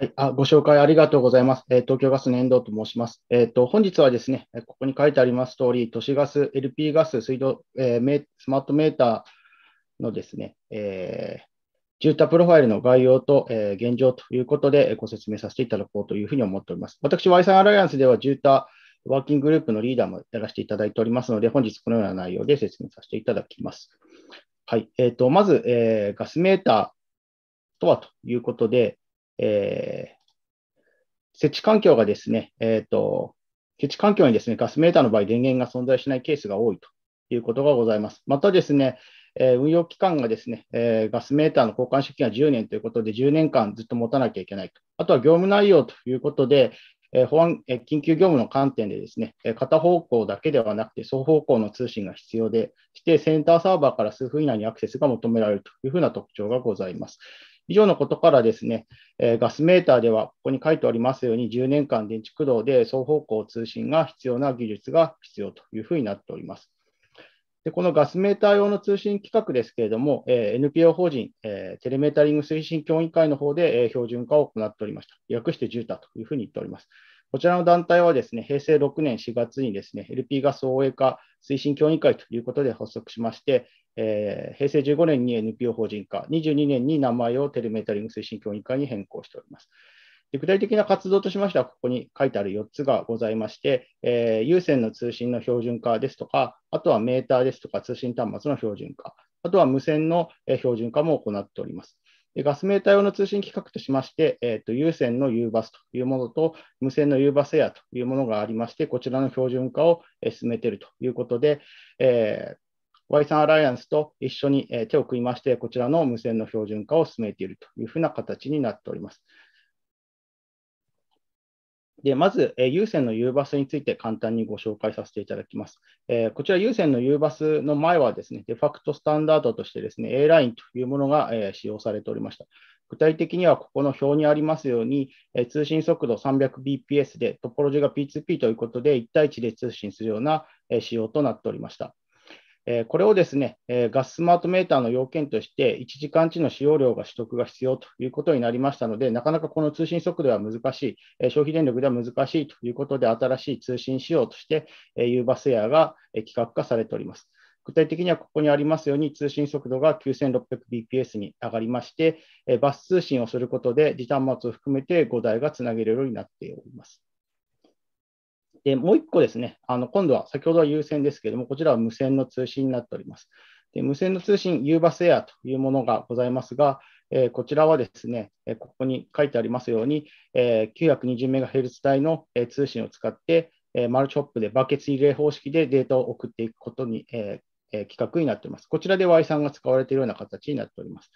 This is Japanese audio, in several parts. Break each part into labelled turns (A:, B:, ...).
A: はい、あご紹介ありがとうございます。えー、東京ガスの遠藤と申します。えーと、本日はですね、ここに書いてあります通り、都市ガス、LP ガス、水道、えー、スマートメーターのですね、えー、住宅プロファイルの概要と、えー、現状ということでご説明させていただこうというふうに思っております。私、Y3 アライアンスでは住宅ワーキンググループのリーダーもやらせていただいておりますので、本日このような内容で説明させていただきます。はい、えーと、とまず、えガスメーターとはということで、えー、設置環境がですね、えっ、ー、と、設置環境にですね、ガスメーターの場合、電源が存在しないケースが多いということがございます。またですね、え運用期間がですね、えガスメーターの交換資金が10年ということで、10年間ずっと持たなきゃいけないと。あとは業務内容ということで、え保安え緊急業務の観点でですね、え片方向だけではなくて、双方向の通信が必要で、してセンターサーバーから数分以内にアクセスが求められるというふうな特徴がございます。以上のことからですね、えガスメーターでは、ここに書いておりますように、10年間電池駆動で双方向通信が必要な技術が必要というふうになっております。でこのガスメーター用の通信規格ですけれども、え NPO 法人、えテレメータリング推進協議会の方で、え標準化を行っておりました。略して10。たというふうに言っております。こちらの団体はですね、平成6年4月にですね、LP ガス応援化推進協議会ということで発足しまして、えー、平成15年に NPO 法人化、22年に名前をテレメータリング推進協議会に変更しております。具体的な活動としましては、ここに書いてある4つがございまして、えー、有線の通信の標準化ですとか、あとはメーターですとか通信端末の標準化、あとは無線の標準化も行っております。でガスメーター用の通信規格としまして、えーと有線の U バスというものと、無線の U バスエアというものがありまして、こちらの標準化を進めているということで、えー Y3 アライアンスと一緒に手を組みまして、こちらの無線の標準化を進めているというふうな形になっております。でまず、え有線の U バスについて簡単にご紹介させていただきます。えこちら、有線の U バスの前はですね、デファクトスタンダードとしてですね、A ラインというものが、え使用されておりました。具体的には、ここの表にありますように、え通信速度 300bps で、トポロジーが P2P ということで、1対1で通信するような、え仕様となっておりました。えこれをですね、えガススマートメーターの要件として、1時間値の使用量が取得が必要ということになりましたので、なかなかこの通信速度は難しい、え消費電力では難しいということで、新しい通信仕様として、えユーバスエアが、え企画化されております。具体的にはここにありますように、通信速度が 9600bps に上がりまして、えバス通信をすることで、時端末を含めて5台がつなげるようになっております。で、もう1個ですね、あの今度は先ほどは有線ですけれども、こちらは無線の通信になっております。で無線の通信、ユーバスエアというものがございますが、えー、こちらはですね、えここに書いてありますように、えー、920MHz 帯の、え通信を使って、えマルチホップでバケツリレー方式でデータを送っていくことに、えー、企画になってります。こちらで Y さんが使われているような形になっております。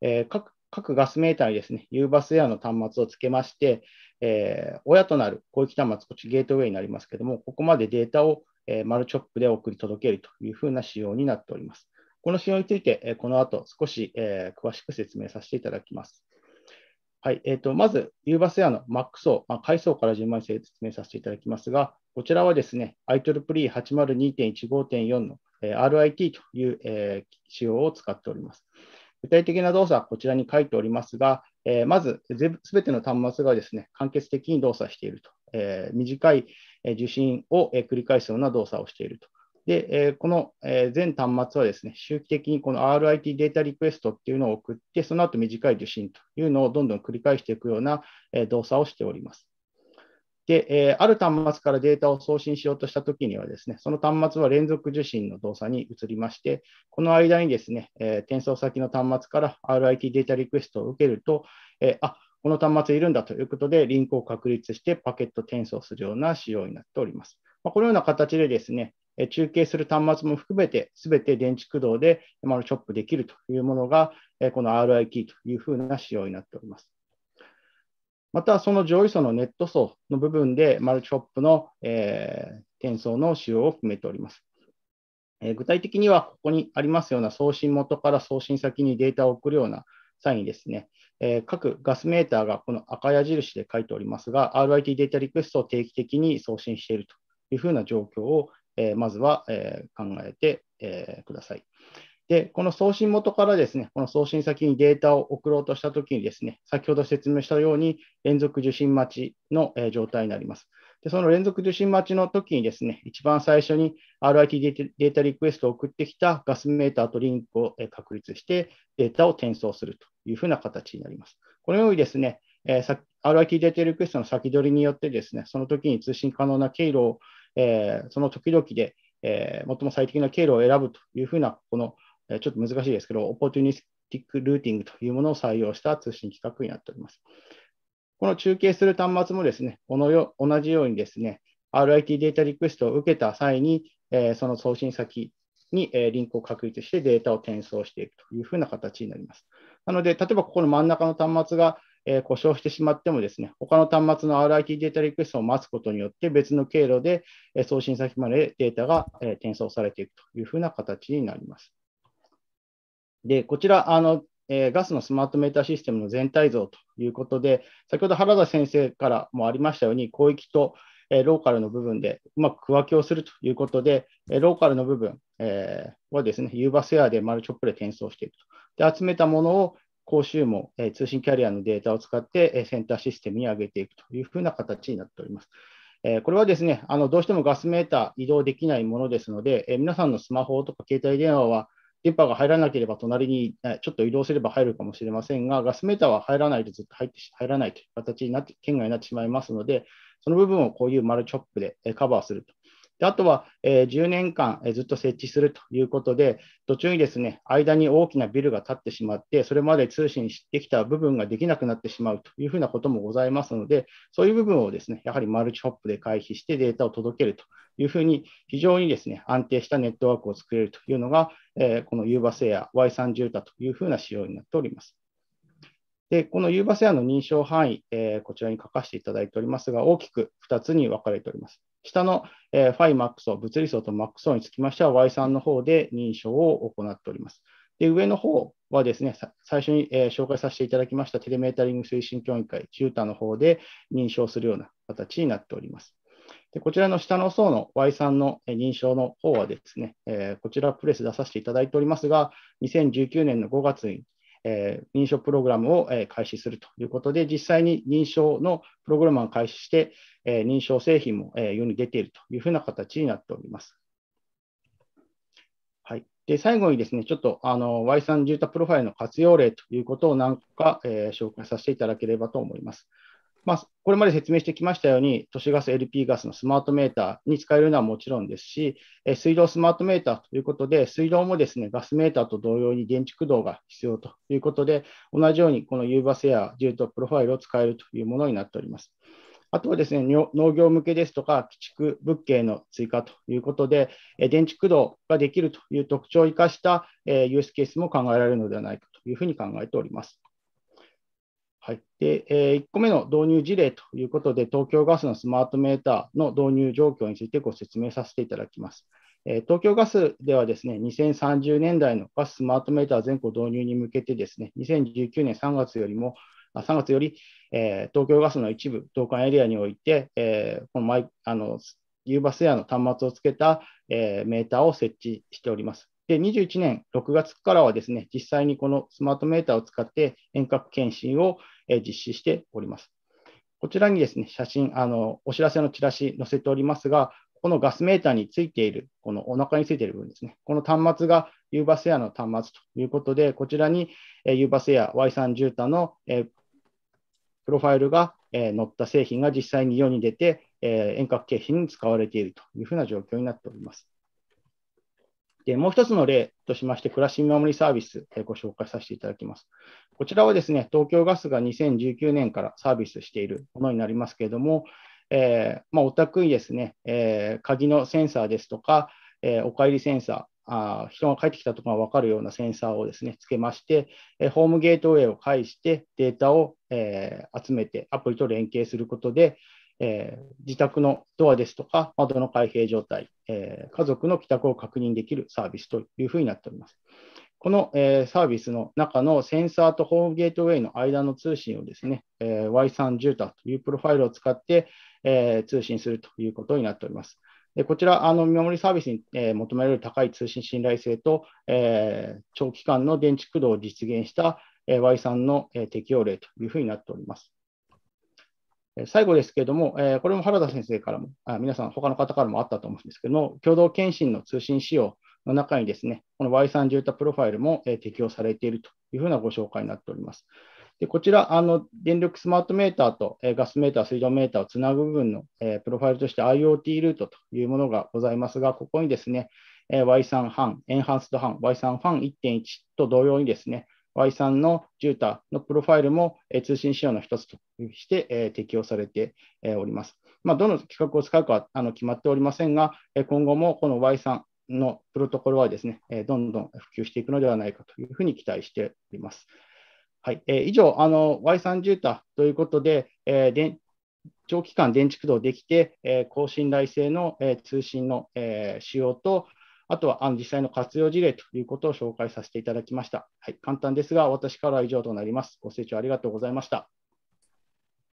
A: えー、各各ガスメーターにですね、u バスエアの端末をつけまして、えー、親となる広域端末、こっちゲートウェイになりますけども、ここまでデータを、えー、マルチョップで送り届けるというふうな仕様になっております。この仕様について、えー、この後少し、えー、詳しく説明させていただきます。はいえーと、まず、ユーバスエアの m a x 層、まあ、階層から順番に説明させていただきますが、こちらはですね、IEEE802.15.4 の、RIT という、えー、仕様を使っております。具体的な動作はこちらに書いておりますが、えー、まずすべての端末がですね間欠的に動作していると、えー、短い受信を繰り返すような動作をしていると。で、えこの全端末はですね、周期的にこの RIT データリクエストっていうのを送って、その後短い受信というのをどんどん繰り返していくような動作をしております。で、えある端末からデータを送信しようとしたときにはですね、その端末は連続受信の動作に移りまして、この間にですね、え転送先の端末から RIT データリクエストを受けると、えあこの端末いるんだということで、リンクを確立してパケット転送するような仕様になっております。まこのような形でですね、中継する端末も含めて、すべて電池駆動でチョップできるというものが、この RIT というふうな仕様になっております。またその上位層のネット層の部分でマルチホップの、えー、転送の使用を決めております。えー、具体的にはここにありますような送信元から送信先にデータを送るような際にですね、えー、各ガスメーターがこの赤矢印で書いておりますが、RIT データリクエストを定期的に送信しているというふうな状況を、えー、まずは、えー、考えて、えー、ください。で、この送信元からですね、この送信先にデータを送ろうとしたときにですね、先ほど説明したように連続受信待ちの、え状態になります。で、その連続受信待ちの時にですね、一番最初に RIT データリクエストを送ってきたガスメーターとリンクを確立してデータを転送するというふうな形になります。このようにですね、え RIT データリクエストの先取りによってですね、その時に通信可能な経路を、えその時々で、え最も最適な経路を選ぶというふうな、このちょっと難しいですけど、オポチュニスティックルーティングというものを採用した通信規格になっております。この中継する端末もですね、このよ同じようにですね、RIT データリクエストを受けた際に、えその送信先に、えリンクを確立してデータを転送していくというふうな形になります。なので、例えばここの真ん中の端末が、え故障してしまってもですね、他の端末の RIT データリクエストを待つことによって別の経路で、え送信先までデータが、え転送されていくというふうな形になります。で、こちら、あの、えー、ガスのスマートメーターシステムの全体像ということで、先ほど原田先生からもありましたように、広域と、えー、ローカルの部分でうまく区分けをするということで、えー、ローカルの部分、えはですね、ユーバスエアでマルチョップで転送していくと。で、集めたものを公衆も、え通信キャリアのデータを使って、えセンターシステムに上げていくというふうな形になっております。えこれはですねあの、どうしてもガスメーター移動できないものですので、え皆さんのスマホとか携帯電話は電波が入らなければ隣にちょっと移動すれば入るかもしれませんが、ガスメーターは入らないとずっと入って入らないという形になって、圏外になってしまいますので、その部分をこういう丸チョップでカバーするとであとは、え10年間、えずっと設置するということで、途中にですね、間に大きなビルが建ってしまって、それまで通信してきた部分ができなくなってしまうというふうなこともございますので、そういう部分をですね、やはりマルチホップで回避してデータを届けるというふうに、非常にですね、安定したネットワークを作れるというのが、えこのユーバ s e ア Y30 だというふうな仕様になっております。で、このユーバ s e アの認証範囲、えこちらに書かせていただいておりますが、大きく2つに分かれております。下の、えー、ファイマックスを物理層とマックス層につきましては Y3 の方で認証を行っております。で上の方はですね、最初に、えー、紹介させていただきましたテレメータリング推進協議会、チュータの方で認証するような形になっております。でこちらの下の層の Y3 の認証の方はですね、えー、こちらプレス出させていただいておりますが、2019年の5月にえー、認証プログラムを、えー、開始するということで、実際に認証のプログラムを開始して、えー、認証製品も、え世に出ているというふうな形になっております。はい、で最後にですね、ちょっとあの Y 3住宅プロファイルの活用例ということを何個か、え紹介させていただければと思います。まあ、これまで説明してきましたように、都市ガス、LP ガスのスマートメーターに使えるのはもちろんですし、え水道スマートメーターということで、水道もですねガスメーターと同様に電池駆動が必要ということで、同じようにこのユーバスエア、ジュートプロファイルを使えるというものになっております。あとはですね農業向けですとか、鬼畜物件の追加ということで、電池駆動ができるという特徴を生かしたユースケースも考えられるのではないかというふうに考えております。はい、で、えー、1個目の導入事例ということで、東京ガスのスマートメーターの導入状況についてご説明させていただきます。えー、東京ガスではですね、2030年代のガススマートメーター全国導入に向けてですね、2019年3月よりも、あ3月より、えー、東京ガスの一部、東海エリアにおいて、えー、このマイあのユーバスエアの端末をつけた、えー、メーターを設置しております。で、21年6月からはですね、実際にこのスマートメーターを使って遠隔検診を実施しております。こちらにですね、写真、あのお知らせのチラシ載せておりますが、このガスメーターについている、このお腹についている部分ですね、この端末がユーバスエアの端末ということで、こちらにユーバスエア Y30 タのプロファイルが載った製品が実際に世に出て、遠隔景品に使われているというふうな状況になっております。で、もう一つの例としまして、暮らし見守りサービス、えご紹介させていただきます。こちらはですね、東京ガスが2019年からサービスしているものになりますけれども、えー、まあ、お宅にですね、えー、鍵のセンサーですとか、えー、お帰りセンサー、あ人が帰ってきたところが分かるようなセンサーをですね、つけまして、えホームゲートウェイを介してデータを、え集めてアプリと連携することで、えー、自宅のドアですとか窓の開閉状態、えー、家族の帰宅を確認できるサービスというふうになっております。この、えー、サービスの中のセンサーとホームゲートウェイの間の通信をですね、え Y3 住宅というプロファイルを使って、え通信するということになっております。でこちら、あの見守りサービスに、え求められる高い通信信頼性と、え長期間の電池駆動を実現した、え Y3 の、え適用例というふうになっております。最後ですけれども、これも原田先生からも、皆さん、他の方からもあったと思うんですけども、共同検診の通信仕様の中にですね、この Y3 住宅プロファイルも適用されているというふうなご紹介になっております。でこちらあの、電力スマートメーターとガスメーター、水道メーターをつなぐ部分のプロファイルとして IoT ルートというものがございますが、ここにですね、Y3 半、エンハンスド半、Y3 ン1.1と同様にですね、Y さんのジュータのプロファイルも、え通信仕様の一つとして、え適用されて、えおります。まあ、どの規格を使うかはあの決まっておりませんが、え今後もこの Y さんのプロトコルはですね、えどんどん普及していくのではないかというふうに期待しております。はいえ以上、Y3 ジュータということで、えで長期間電池駆動できて、え高信頼性の、え通信の、え様と、あとはあの実際の活用事例ということを紹介させていただきました。はい、簡単ですが、私からは以上となります。ご清聴ありがとうございました。